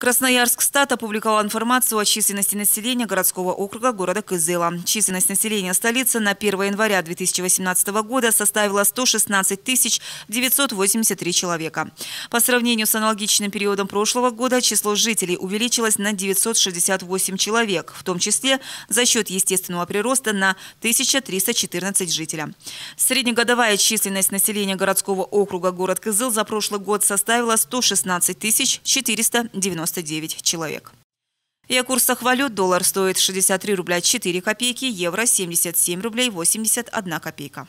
Красноярск стат опубликовал информацию о численности населения городского округа города Кызыла. Численность населения столицы на 1 января 2018 года составила 116 983 человека. По сравнению с аналогичным периодом прошлого года число жителей увеличилось на 968 человек, в том числе за счет естественного прироста на 1314 жителя. Среднегодовая численность населения городского округа город Кызыл за прошлый год составила 116 490 99 человек. И курсах валют доллар стоит 63 рубля 4 копейки, евро 77 рублей 81 копейка.